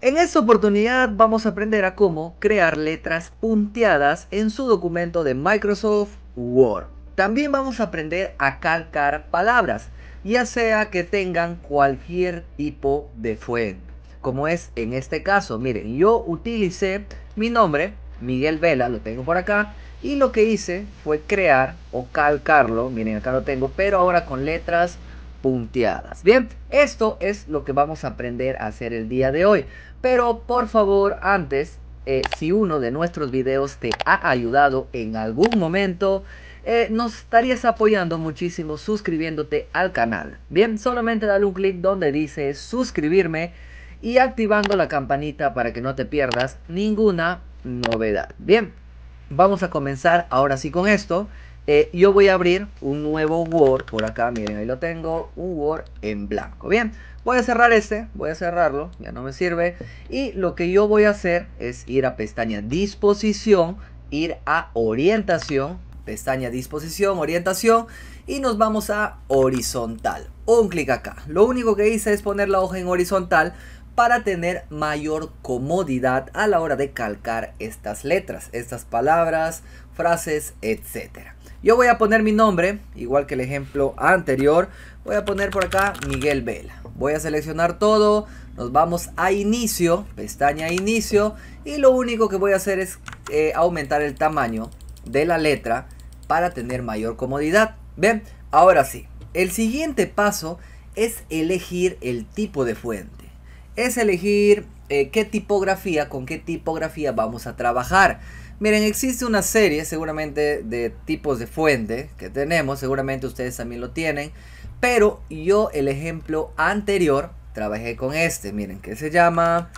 En esta oportunidad vamos a aprender a cómo crear letras punteadas en su documento de Microsoft Word. También vamos a aprender a calcar palabras, ya sea que tengan cualquier tipo de fuente, como es en este caso. Miren, yo utilicé mi nombre, Miguel Vela, lo tengo por acá, y lo que hice fue crear o calcarlo, miren acá lo tengo, pero ahora con letras punteadas. Bien, esto es lo que vamos a aprender a hacer el día de hoy. Pero por favor, antes, eh, si uno de nuestros videos te ha ayudado en algún momento, eh, nos estarías apoyando muchísimo suscribiéndote al canal. Bien, solamente dale un clic donde dice suscribirme y activando la campanita para que no te pierdas ninguna novedad. Bien, vamos a comenzar ahora sí con esto. Eh, yo voy a abrir un nuevo Word, por acá, miren, ahí lo tengo, un Word en blanco. Bien, voy a cerrar este, voy a cerrarlo, ya no me sirve. Y lo que yo voy a hacer es ir a pestaña disposición, ir a orientación, pestaña disposición, orientación, y nos vamos a horizontal. Un clic acá. Lo único que hice es poner la hoja en horizontal para tener mayor comodidad a la hora de calcar estas letras, estas palabras, frases, etcétera. Yo voy a poner mi nombre, igual que el ejemplo anterior. Voy a poner por acá Miguel Vela. Voy a seleccionar todo. Nos vamos a inicio, pestaña inicio. Y lo único que voy a hacer es eh, aumentar el tamaño de la letra para tener mayor comodidad. ¿Ven? Ahora sí, el siguiente paso es elegir el tipo de fuente. Es elegir eh, qué tipografía, con qué tipografía vamos a trabajar. Miren, existe una serie seguramente de tipos de fuente que tenemos, seguramente ustedes también lo tienen, pero yo el ejemplo anterior trabajé con este, miren, que se llama,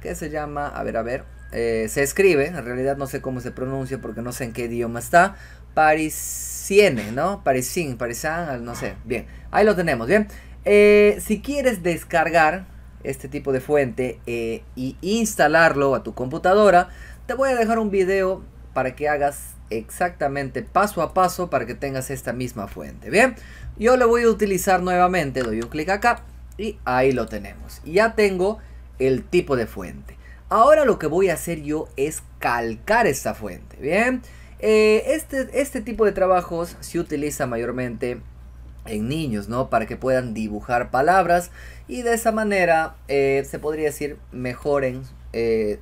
que se llama, a ver, a ver, eh, se escribe, en realidad no sé cómo se pronuncia porque no sé en qué idioma está, Parisienne, ¿no? Parisien, Parisan, no sé, bien, ahí lo tenemos, bien. Eh, si quieres descargar este tipo de fuente e y instalarlo a tu computadora, te voy a dejar un video para que hagas exactamente paso a paso para que tengas esta misma fuente. Bien, yo lo voy a utilizar nuevamente, doy un clic acá y ahí lo tenemos. Ya tengo el tipo de fuente. Ahora lo que voy a hacer yo es calcar esta fuente. Bien, eh, este, este tipo de trabajos se utiliza mayormente en niños, ¿no? Para que puedan dibujar palabras y de esa manera eh, se podría decir mejoren eh,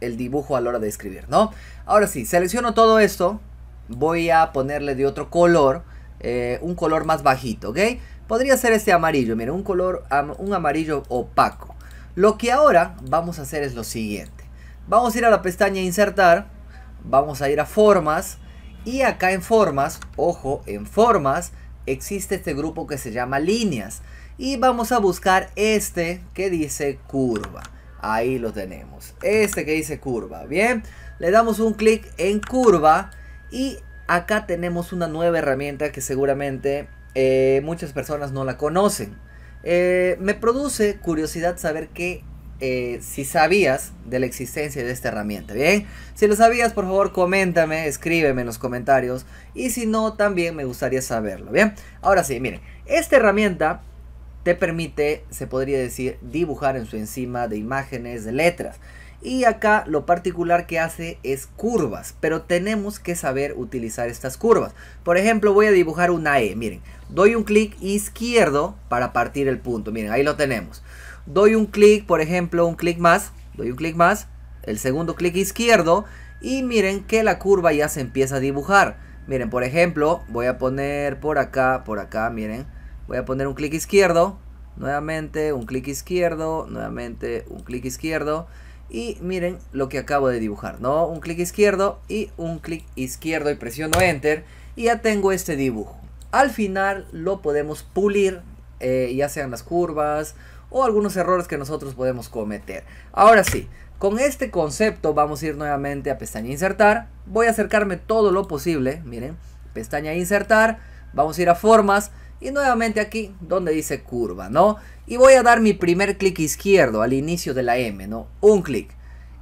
el dibujo a la hora de escribir, ¿no? Ahora sí, selecciono todo esto, voy a ponerle de otro color, eh, un color más bajito, ¿ok? Podría ser este amarillo, miren, un color, un amarillo opaco. Lo que ahora vamos a hacer es lo siguiente. Vamos a ir a la pestaña insertar, vamos a ir a formas y acá en formas, ojo, en formas existe este grupo que se llama líneas. Y vamos a buscar este que dice curva. Ahí lo tenemos. Este que dice curva. Bien, le damos un clic en curva y acá tenemos una nueva herramienta que seguramente eh, muchas personas no la conocen. Eh, me produce curiosidad saber qué eh, si sabías de la existencia de esta herramienta. Bien, si lo sabías, por favor, coméntame, escríbeme en los comentarios. Y si no, también me gustaría saberlo. Bien, ahora sí, miren, esta herramienta te permite, se podría decir, dibujar en su encima de imágenes, de letras. Y acá lo particular que hace es curvas, pero tenemos que saber utilizar estas curvas. Por ejemplo, voy a dibujar una E, miren, doy un clic izquierdo para partir el punto, miren, ahí lo tenemos doy un clic, por ejemplo, un clic más, doy un clic más, el segundo clic izquierdo y miren que la curva ya se empieza a dibujar. Miren, por ejemplo, voy a poner por acá, por acá, miren, voy a poner un clic izquierdo, nuevamente un clic izquierdo, nuevamente un clic izquierdo y miren lo que acabo de dibujar, ¿no? Un clic izquierdo y un clic izquierdo y presiono Enter y ya tengo este dibujo. Al final lo podemos pulir, eh, ya sean las curvas o algunos errores que nosotros podemos cometer. Ahora sí, con este concepto vamos a ir nuevamente a pestaña insertar. Voy a acercarme todo lo posible, miren, pestaña insertar, vamos a ir a formas y nuevamente aquí donde dice curva, ¿no? Y voy a dar mi primer clic izquierdo al inicio de la M, ¿no? Un clic.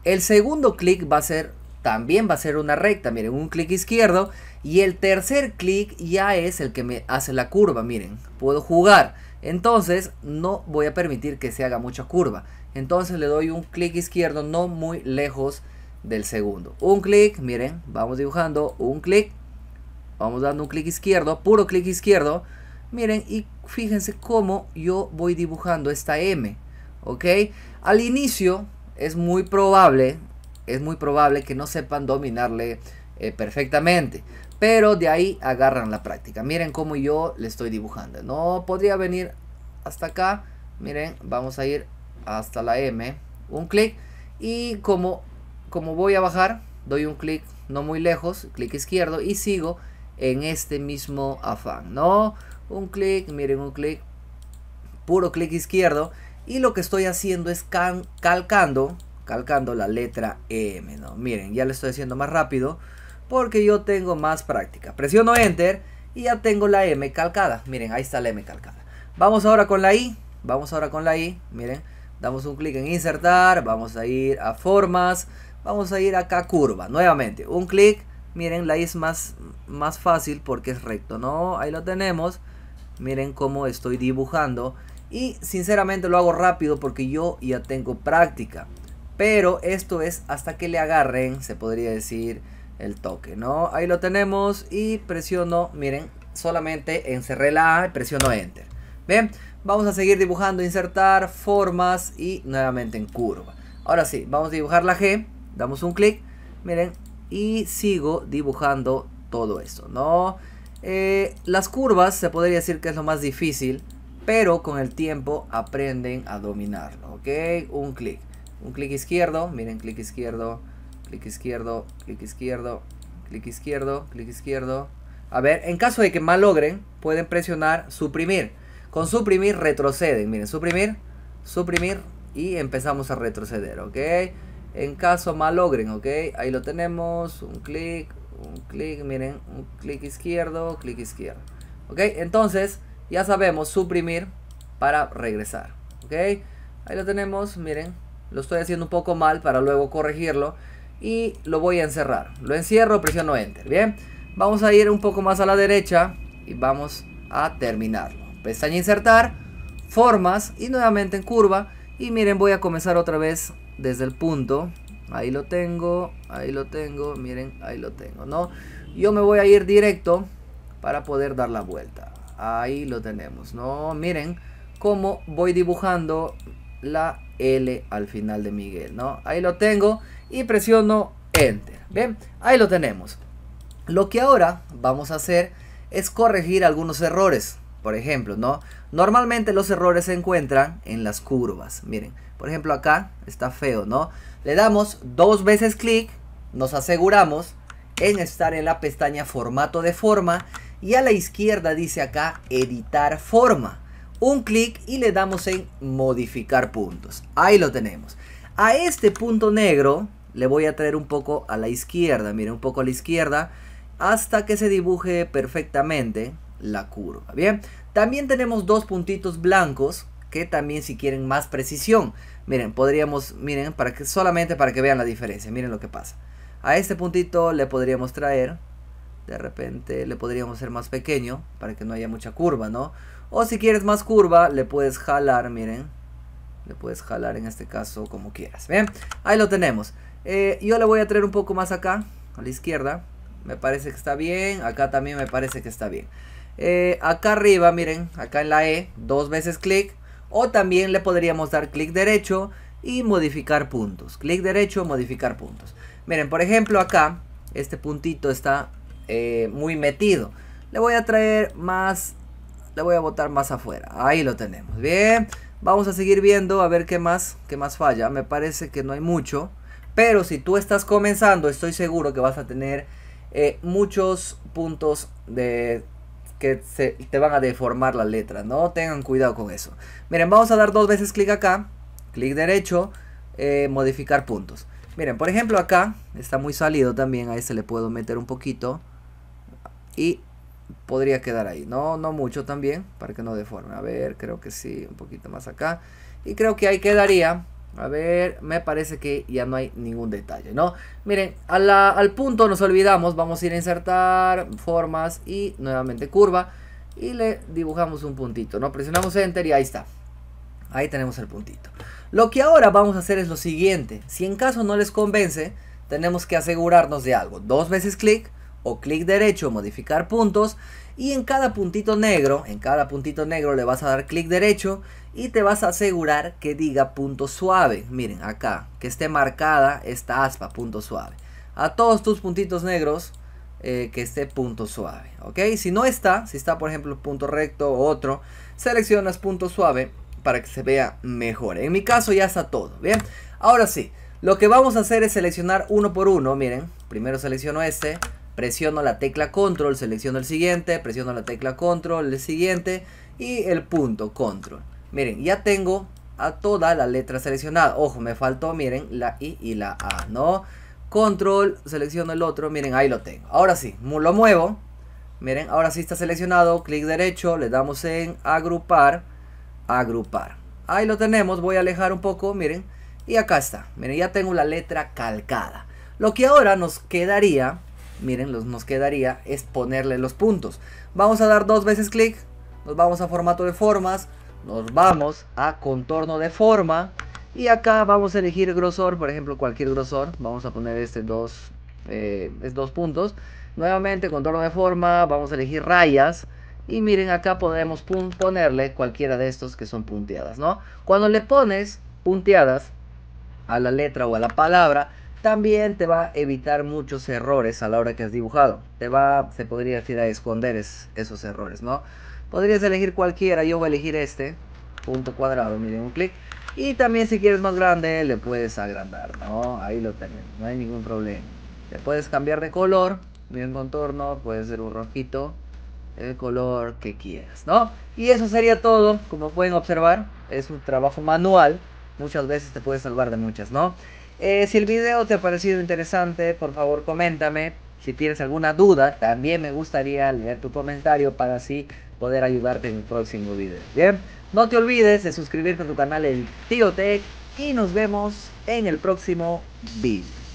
El segundo clic va a ser también va a ser una recta, miren, un clic izquierdo y el tercer clic ya es el que me hace la curva, miren, puedo jugar. Entonces no voy a permitir que se haga mucha curva. Entonces le doy un clic izquierdo no muy lejos del segundo. Un clic, miren, vamos dibujando, un clic, vamos dando un clic izquierdo, puro clic izquierdo. Miren y fíjense cómo yo voy dibujando esta M. ¿Ok? Al inicio es muy probable, es muy probable que no sepan dominarle eh, perfectamente. Pero de ahí agarran la práctica. Miren cómo yo le estoy dibujando. No podría venir hasta acá. Miren, vamos a ir hasta la M. Un clic. Y como, como voy a bajar, doy un clic no muy lejos. Clic izquierdo y sigo en este mismo afán. No, un clic, miren un clic. Puro clic izquierdo. Y lo que estoy haciendo es calcando, calcando la letra M. ¿no? Miren, ya le estoy haciendo más rápido porque yo tengo más práctica. Presiono Enter y ya tengo la M calcada. Miren, ahí está la M calcada. Vamos ahora con la I. Vamos ahora con la I. Miren, damos un clic en insertar. Vamos a ir a formas. Vamos a ir acá a curva. Nuevamente, un clic. Miren, la I es más, más fácil porque es recto, ¿no? Ahí lo tenemos. Miren cómo estoy dibujando. Y sinceramente lo hago rápido porque yo ya tengo práctica. Pero esto es hasta que le agarren, se podría decir, el toque, ¿no? Ahí lo tenemos y presiono, miren, solamente encerré la A y presiono Enter. Bien, vamos a seguir dibujando, insertar formas y nuevamente en curva. Ahora sí, vamos a dibujar la G, damos un clic, miren, y sigo dibujando todo esto, ¿no? Eh, las curvas se podría decir que es lo más difícil, pero con el tiempo aprenden a dominarlo, ¿ok? Un clic, un clic izquierdo, miren, clic izquierdo, clic izquierdo, clic izquierdo, clic izquierdo, clic izquierdo. A ver, en caso de que malogren pueden presionar suprimir. Con suprimir retroceden, miren, suprimir, suprimir y empezamos a retroceder, ¿ok? En caso malogren logren, ¿ok? Ahí lo tenemos, un clic, un clic, miren, un clic izquierdo, clic izquierdo. ¿Ok? Entonces, ya sabemos suprimir para regresar, ¿ok? Ahí lo tenemos, miren, lo estoy haciendo un poco mal para luego corregirlo y lo voy a encerrar. Lo encierro, presiono Enter, ¿bien? Vamos a ir un poco más a la derecha y vamos a terminarlo. Pestaña Insertar, Formas y nuevamente en Curva. Y miren, voy a comenzar otra vez desde el punto. Ahí lo tengo, ahí lo tengo, miren, ahí lo tengo, ¿no? Yo me voy a ir directo para poder dar la vuelta. Ahí lo tenemos, ¿no? Miren cómo voy dibujando la L al final de Miguel, ¿no? Ahí lo tengo y presiono Enter. Bien, ahí lo tenemos. Lo que ahora vamos a hacer es corregir algunos errores. Por ejemplo, ¿no? Normalmente los errores se encuentran en las curvas. Miren, por ejemplo acá está feo, ¿no? Le damos dos veces clic, nos aseguramos en estar en la pestaña formato de forma y a la izquierda dice acá editar forma. Un clic y le damos en modificar puntos. Ahí lo tenemos. A este punto negro le voy a traer un poco a la izquierda, miren, un poco a la izquierda, hasta que se dibuje perfectamente la curva, ¿bien? También tenemos dos puntitos blancos que también si quieren más precisión, miren, podríamos, miren, para que, solamente para que vean la diferencia, miren lo que pasa. A este puntito le podríamos traer, de repente le podríamos hacer más pequeño para que no haya mucha curva, ¿no? O si quieres más curva, le puedes jalar, miren, le puedes jalar en este caso como quieras, ¿bien? Ahí lo tenemos. Eh, yo le voy a traer un poco más acá, a la izquierda. Me parece que está bien. Acá también me parece que está bien. Eh, acá arriba, miren, acá en la E, dos veces clic. O también le podríamos dar clic derecho y modificar puntos. Clic derecho, modificar puntos. Miren, por ejemplo, acá este puntito está eh, muy metido. Le voy a traer más, le voy a botar más afuera. Ahí lo tenemos. Bien, vamos a seguir viendo a ver qué más, qué más falla. Me parece que no hay mucho. Pero si tú estás comenzando, estoy seguro que vas a tener eh, muchos puntos de que se, te van a deformar la letra, ¿no? Tengan cuidado con eso. Miren, vamos a dar dos veces clic acá, clic derecho, eh, modificar puntos. Miren, por ejemplo acá, está muy salido también, ahí se este le puedo meter un poquito. Y podría quedar ahí, no, no mucho también, para que no deforme. A ver, creo que sí, un poquito más acá. Y creo que ahí quedaría a ver, me parece que ya no hay ningún detalle, ¿no? Miren, al punto nos olvidamos, vamos a ir a insertar formas y nuevamente curva y le dibujamos un puntito, ¿no? Presionamos Enter y ahí está. Ahí tenemos el puntito. Lo que ahora vamos a hacer es lo siguiente. Si en caso no les convence, tenemos que asegurarnos de algo. Dos veces clic o clic derecho, modificar puntos y en cada puntito negro, en cada puntito negro le vas a dar clic derecho y te vas a asegurar que diga punto suave. Miren acá, que esté marcada esta aspa, punto suave. A todos tus puntitos negros eh, que esté punto suave, ¿ok? Si no está, si está por ejemplo punto recto o otro, seleccionas punto suave para que se vea mejor. En mi caso ya está todo, ¿bien? Ahora sí, lo que vamos a hacer es seleccionar uno por uno, miren, primero selecciono este, presiono la tecla control, selecciono el siguiente, presiono la tecla control, el siguiente y el punto control. Miren, ya tengo a toda la letra seleccionada. Ojo, me faltó, miren, la I y la A, ¿no? Control, selecciono el otro, miren, ahí lo tengo. Ahora sí, lo muevo. Miren, ahora sí está seleccionado, clic derecho, le damos en agrupar, agrupar. Ahí lo tenemos, voy a alejar un poco, miren. Y acá está, miren, ya tengo la letra calcada. Lo que ahora nos quedaría miren, los, nos quedaría es ponerle los puntos. Vamos a dar dos veces clic, nos vamos a formato de formas, nos vamos a contorno de forma y acá vamos a elegir grosor, por ejemplo cualquier grosor, vamos a poner este dos, eh, es dos puntos. Nuevamente contorno de forma, vamos a elegir rayas. Y miren, acá podemos ponerle cualquiera de estos que son punteadas, ¿no? Cuando le pones punteadas a la letra o a la palabra, también te va a evitar muchos errores a la hora que has dibujado. Te va, se podría decir, a esconder esos errores, ¿no? Podrías elegir cualquiera, yo voy a elegir este, punto cuadrado, miren, un clic. Y también si quieres más grande, le puedes agrandar, ¿no? Ahí lo tenemos, no hay ningún problema. Le puedes cambiar de color, miren contorno, puede ser un rojito, el color que quieras, ¿no? Y eso sería todo, como pueden observar, es un trabajo manual, muchas veces te puede salvar de muchas, ¿no? Eh, si el video te ha parecido interesante, por favor coméntame. Si tienes alguna duda, también me gustaría leer tu comentario para así poder ayudarte en el próximo video. Bien, no te olvides de suscribirte a tu canal El Tío Tech y nos vemos en el próximo video.